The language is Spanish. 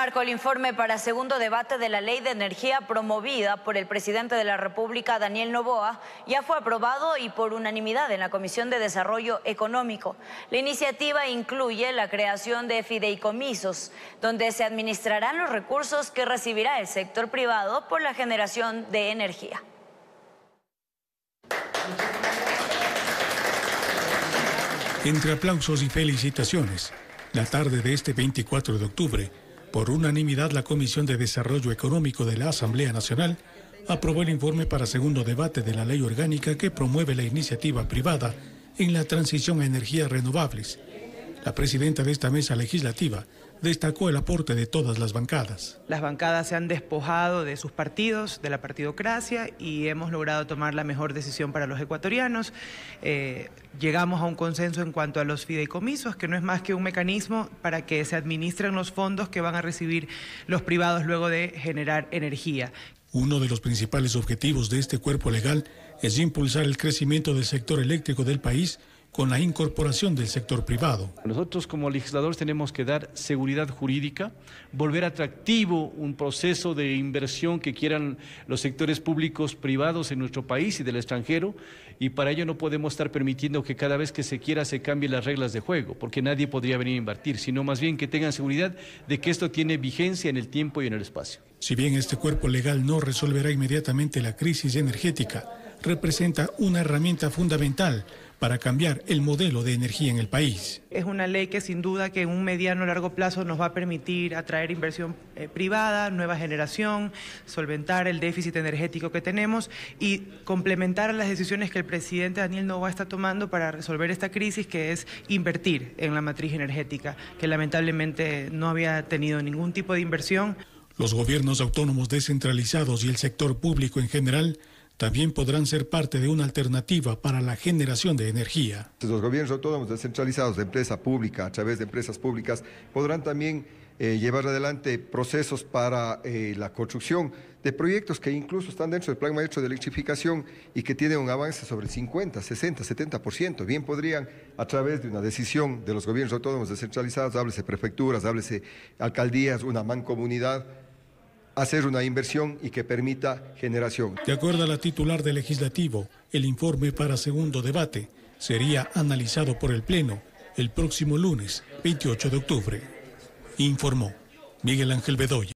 marco el informe para segundo debate de la ley de energía promovida por el presidente de la República, Daniel Novoa, ya fue aprobado y por unanimidad en la Comisión de Desarrollo Económico. La iniciativa incluye la creación de fideicomisos, donde se administrarán los recursos que recibirá el sector privado por la generación de energía. Entre aplausos y felicitaciones, la tarde de este 24 de octubre, por unanimidad, la Comisión de Desarrollo Económico de la Asamblea Nacional aprobó el informe para segundo debate de la ley orgánica que promueve la iniciativa privada en la transición a energías renovables la presidenta de esta mesa legislativa destacó el aporte de todas las bancadas. Las bancadas se han despojado de sus partidos, de la partidocracia, y hemos logrado tomar la mejor decisión para los ecuatorianos. Eh, llegamos a un consenso en cuanto a los fideicomisos, que no es más que un mecanismo para que se administren los fondos que van a recibir los privados luego de generar energía. Uno de los principales objetivos de este cuerpo legal es impulsar el crecimiento del sector eléctrico del país con la incorporación del sector privado. Nosotros como legisladores tenemos que dar seguridad jurídica, volver atractivo un proceso de inversión que quieran los sectores públicos, privados en nuestro país y del extranjero, y para ello no podemos estar permitiendo que cada vez que se quiera se cambien las reglas de juego, porque nadie podría venir a invertir, sino más bien que tengan seguridad de que esto tiene vigencia en el tiempo y en el espacio. Si bien este cuerpo legal no resolverá inmediatamente la crisis energética, representa una herramienta fundamental para cambiar el modelo de energía en el país. Es una ley que sin duda que en un mediano o largo plazo nos va a permitir atraer inversión eh, privada, nueva generación, solventar el déficit energético que tenemos y complementar las decisiones que el presidente Daniel Nova está tomando para resolver esta crisis, que es invertir en la matriz energética, que lamentablemente no había tenido ningún tipo de inversión. Los gobiernos autónomos descentralizados y el sector público en general también podrán ser parte de una alternativa para la generación de energía. Los gobiernos autónomos descentralizados de empresa pública, a través de empresas públicas, podrán también eh, llevar adelante procesos para eh, la construcción de proyectos que incluso están dentro del Plan Maestro de Electrificación y que tienen un avance sobre el 50, 60, 70%. Bien podrían, a través de una decisión de los gobiernos autónomos descentralizados, háblese prefecturas, háblese alcaldías, una mancomunidad, hacer una inversión y que permita generación. De acuerdo a la titular del legislativo, el informe para segundo debate sería analizado por el Pleno el próximo lunes 28 de octubre. Informó Miguel Ángel Bedoya.